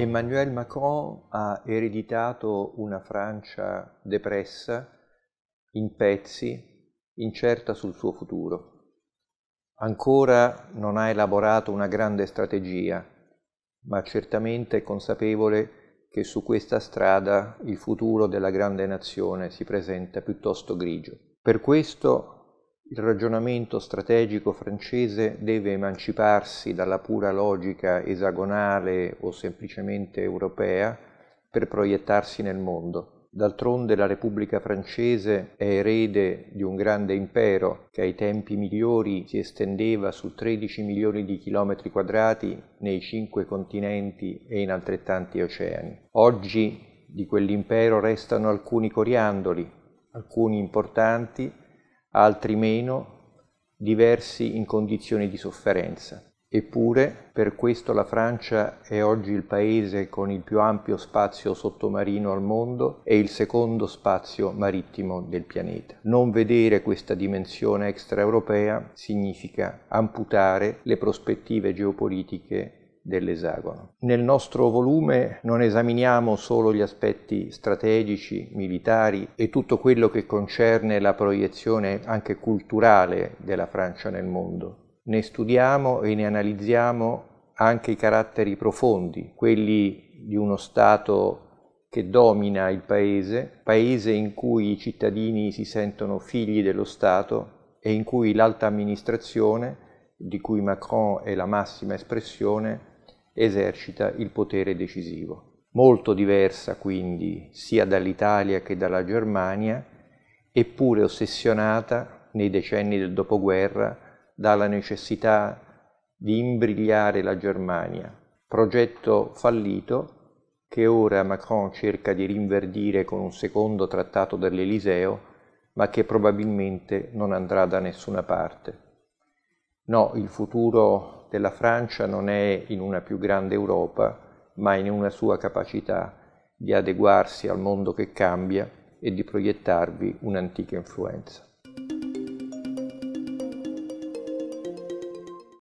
Emmanuel Macron ha ereditato una Francia depressa, in pezzi, incerta sul suo futuro. Ancora non ha elaborato una grande strategia, ma certamente è consapevole che su questa strada il futuro della grande nazione si presenta piuttosto grigio. Per questo il ragionamento strategico francese deve emanciparsi dalla pura logica esagonale o semplicemente europea per proiettarsi nel mondo. D'altronde la Repubblica francese è erede di un grande impero che ai tempi migliori si estendeva su 13 milioni di chilometri quadrati nei cinque continenti e in altrettanti oceani. Oggi di quell'impero restano alcuni coriandoli, alcuni importanti altri meno, diversi in condizioni di sofferenza. Eppure, per questo la Francia è oggi il paese con il più ampio spazio sottomarino al mondo e il secondo spazio marittimo del pianeta. Non vedere questa dimensione extraeuropea significa amputare le prospettive geopolitiche dell'esagono. Nel nostro volume non esaminiamo solo gli aspetti strategici, militari e tutto quello che concerne la proiezione anche culturale della Francia nel mondo. Ne studiamo e ne analizziamo anche i caratteri profondi, quelli di uno Stato che domina il paese, paese in cui i cittadini si sentono figli dello Stato e in cui l'alta amministrazione, di cui Macron è la massima espressione, esercita il potere decisivo. Molto diversa quindi sia dall'Italia che dalla Germania, eppure ossessionata nei decenni del dopoguerra dalla necessità di imbrigliare la Germania, progetto fallito che ora Macron cerca di rinverdire con un secondo trattato dell'Eliseo, ma che probabilmente non andrà da nessuna parte. No, il futuro della Francia non è in una più grande Europa, ma in una sua capacità di adeguarsi al mondo che cambia e di proiettarvi un'antica influenza.